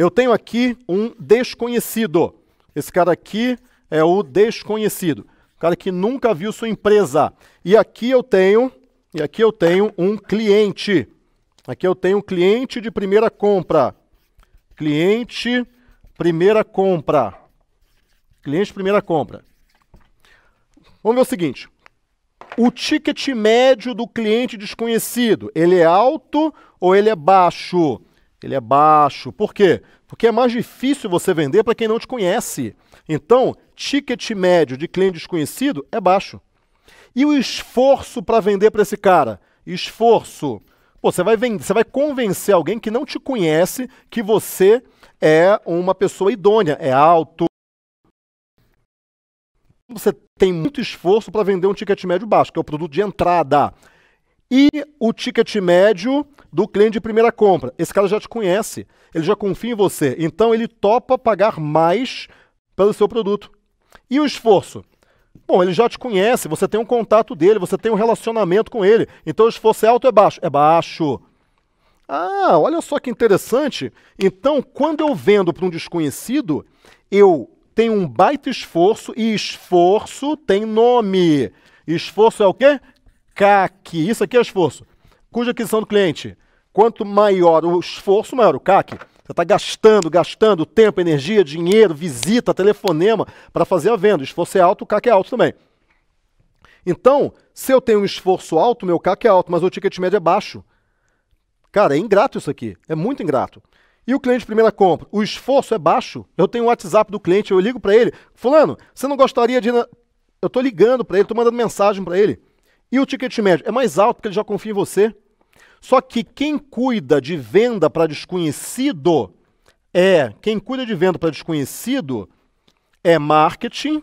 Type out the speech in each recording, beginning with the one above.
Eu tenho aqui um desconhecido. Esse cara aqui é o desconhecido, o cara que nunca viu sua empresa. E aqui eu tenho, e aqui eu tenho um cliente. Aqui eu tenho um cliente de primeira compra. Cliente primeira compra. Cliente primeira compra. Vamos ver o seguinte. O ticket médio do cliente desconhecido, ele é alto ou ele é baixo? ele é baixo. Por quê? Porque é mais difícil você vender para quem não te conhece. Então, ticket médio de cliente desconhecido é baixo. E o esforço para vender para esse cara? Esforço. Pô, você vai vender, você vai convencer alguém que não te conhece que você é uma pessoa idônea, é alto. Você tem muito esforço para vender um ticket médio baixo, que é o produto de entrada e o ticket médio do cliente de primeira compra. Esse cara já te conhece, ele já confia em você, então ele topa pagar mais pelo seu produto. E o esforço? Bom, ele já te conhece, você tem um contato dele, você tem um relacionamento com ele, então o esforço é alto ou é baixo? É baixo. Ah, olha só que interessante. Então, quando eu vendo para um desconhecido, eu tenho um baita esforço e esforço tem nome. Esforço é o quê? CAC, isso aqui é esforço, cuja aquisição do cliente, quanto maior o esforço, maior o CAC. Você está gastando, gastando tempo, energia, dinheiro, visita, telefonema para fazer a venda. O esforço é alto, o CAC é alto também. Então, se eu tenho um esforço alto, meu CAC é alto, mas o ticket médio é baixo. Cara, é ingrato isso aqui. É muito ingrato. E o cliente de primeira compra, o esforço é baixo. Eu tenho o WhatsApp do cliente, eu ligo para ele. Fulano, você não gostaria de... Eu estou ligando para ele, estou mandando mensagem para ele. E o ticket médio é mais alto porque ele já confia em você. Só que quem cuida de venda para desconhecido é, quem cuida de venda para desconhecido é marketing,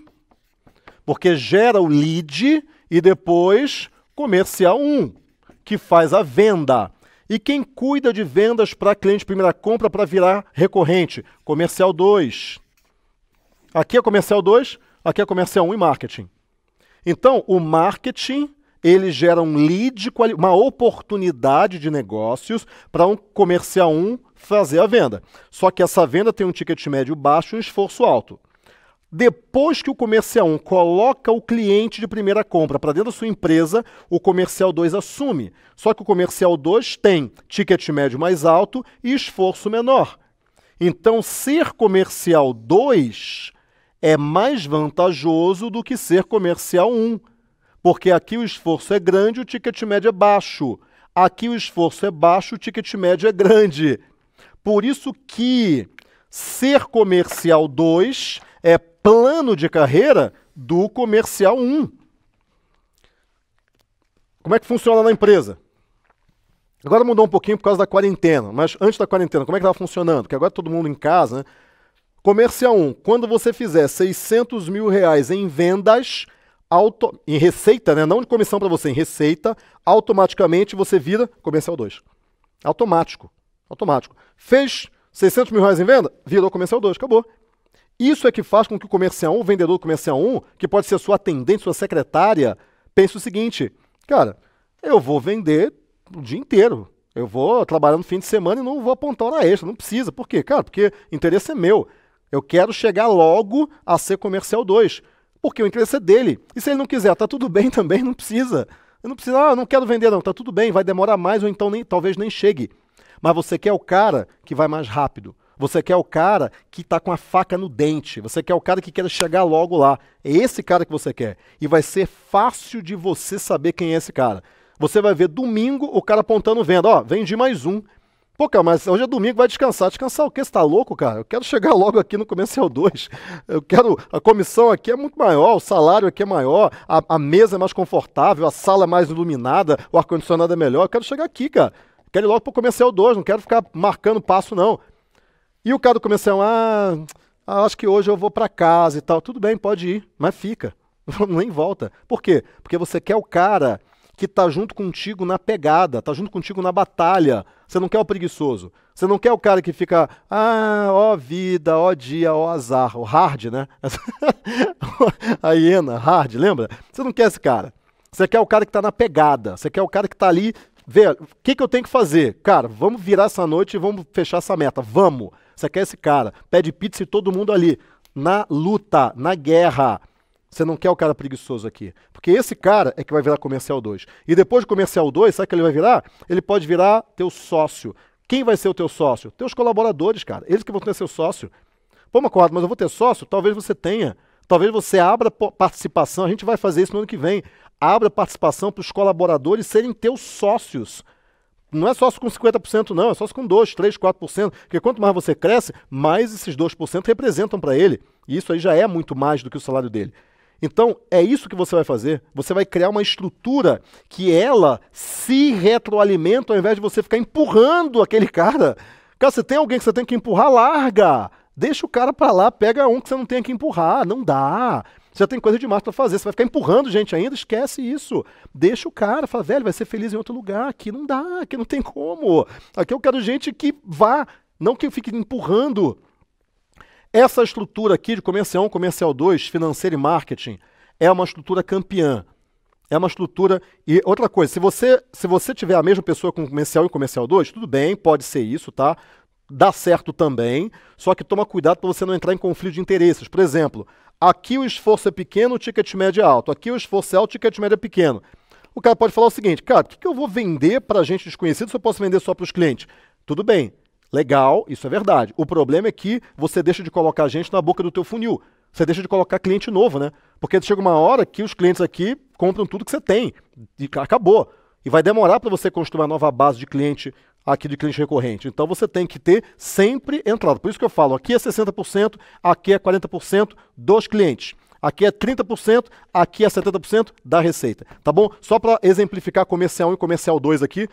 porque gera o lead e depois comercial 1, que faz a venda. E quem cuida de vendas para cliente primeira compra para virar recorrente? Comercial 2. Aqui é comercial 2, aqui é comercial 1 e marketing. Então, o marketing ele gera um lead, uma oportunidade de negócios para um comercial 1 fazer a venda. Só que essa venda tem um ticket médio baixo e um esforço alto. Depois que o comercial 1 coloca o cliente de primeira compra para dentro da sua empresa, o comercial 2 assume. Só que o comercial 2 tem ticket médio mais alto e esforço menor. Então, ser comercial 2 é mais vantajoso do que ser comercial 1. Um porque aqui o esforço é grande, o ticket médio é baixo. Aqui o esforço é baixo, o ticket médio é grande. Por isso que ser comercial 2 é plano de carreira do comercial 1. Um. Como é que funciona na empresa? Agora mudou um pouquinho por causa da quarentena, mas antes da quarentena, como é que estava funcionando? Porque agora todo mundo em casa, né? Comercial 1, quando você fizer 600 mil reais em vendas, auto, em receita, né? não de comissão para você, em receita, automaticamente você vira comercial 2. Automático. Automático. Fez 600 mil reais em venda? Virou comercial 2, acabou. Isso é que faz com que o comercial 1, o vendedor do comercial 1, que pode ser sua atendente, sua secretária, pense o seguinte: cara, eu vou vender o dia inteiro. Eu vou trabalhar no fim de semana e não vou apontar hora extra. Não precisa. Por quê? Cara, porque interesse é meu. Eu quero chegar logo a ser comercial 2 porque o interesse é dele. E se ele não quiser, tá tudo bem também, não precisa. Eu não precisa, ah, não quero vender não, tá tudo bem, vai demorar mais ou então nem, talvez nem chegue. Mas você quer o cara que vai mais rápido. Você quer o cara que está com a faca no dente. Você quer o cara que quer chegar logo lá. É esse cara que você quer. E vai ser fácil de você saber quem é esse cara. Você vai ver domingo o cara apontando venda. Ó, vendi mais um. Pô, cara, mas hoje é domingo, vai descansar. Descansar o quê? Você tá louco, cara? Eu quero chegar logo aqui no Comercial é 2 Eu quero. A comissão aqui é muito maior, o salário aqui é maior, a, a mesa é mais confortável, a sala é mais iluminada, o ar-condicionado é melhor. Eu quero chegar aqui, cara. Eu quero ir logo pro comercial é 2, não quero ficar marcando passo, não. E o cara do comercial, é ah, ah, acho que hoje eu vou para casa e tal. Tudo bem, pode ir, mas fica. Nem volta. Por quê? Porque você quer o cara que está junto contigo na pegada, está junto contigo na batalha. Você não quer o preguiçoso. Você não quer o cara que fica, ah, ó vida, ó dia, ó azar. O hard, né? A hiena, hard, lembra? Você não quer esse cara. Você quer o cara que está na pegada. Você quer o cara que está ali, vê, o que, que eu tenho que fazer? Cara, vamos virar essa noite e vamos fechar essa meta. Vamos. Você quer esse cara. Pede pizza e todo mundo ali. Na luta, na guerra. Você não quer o cara preguiçoso aqui. Porque esse cara é que vai virar comercial 2. E depois de comercial 2, sabe o que ele vai virar? Ele pode virar teu sócio. Quem vai ser o teu sócio? Teus colaboradores, cara. Eles que vão ter seu sócio. Pô, Macorado, mas eu vou ter sócio? Talvez você tenha. Talvez você abra participação. A gente vai fazer isso no ano que vem. Abra participação para os colaboradores serem teus sócios. Não é sócio com 50%, não. É sócio com 2, 3, 4%. Porque quanto mais você cresce, mais esses 2% representam para ele. E isso aí já é muito mais do que o salário dele. Então, é isso que você vai fazer. Você vai criar uma estrutura que ela se retroalimenta ao invés de você ficar empurrando aquele cara. Cara, você tem alguém que você tem que empurrar, larga. Deixa o cara para lá, pega um que você não tem que empurrar. Não dá. Você já tem coisa demais para fazer. Você vai ficar empurrando gente ainda, esquece isso. Deixa o cara, fala, velho, vai ser feliz em outro lugar. Aqui não dá, aqui não tem como. Aqui eu quero gente que vá, não que eu fique empurrando. Essa estrutura aqui de comercial 1, comercial 2, financeiro e marketing, é uma estrutura campeã. É uma estrutura. E outra coisa, se você, se você tiver a mesma pessoa com comercial e comercial 2, tudo bem, pode ser isso, tá? Dá certo também, só que toma cuidado para você não entrar em conflito de interesses. Por exemplo, aqui o esforço é pequeno, o ticket médio é alto. Aqui o esforço é alto, o ticket médio é pequeno. O cara pode falar o seguinte, cara, o que, que eu vou vender para gente desconhecida se eu posso vender só para os clientes? Tudo bem, Legal, isso é verdade. O problema é que você deixa de colocar gente na boca do teu funil. Você deixa de colocar cliente novo, né? Porque chega uma hora que os clientes aqui compram tudo que você tem e acabou. E vai demorar para você construir uma nova base de cliente aqui de cliente recorrente. Então você tem que ter sempre entrada. Por isso que eu falo, aqui é 60%, aqui é 40% dos clientes. Aqui é 30%, aqui é 70% da receita. Tá bom? Só para exemplificar comercial 1 e comercial 2 aqui,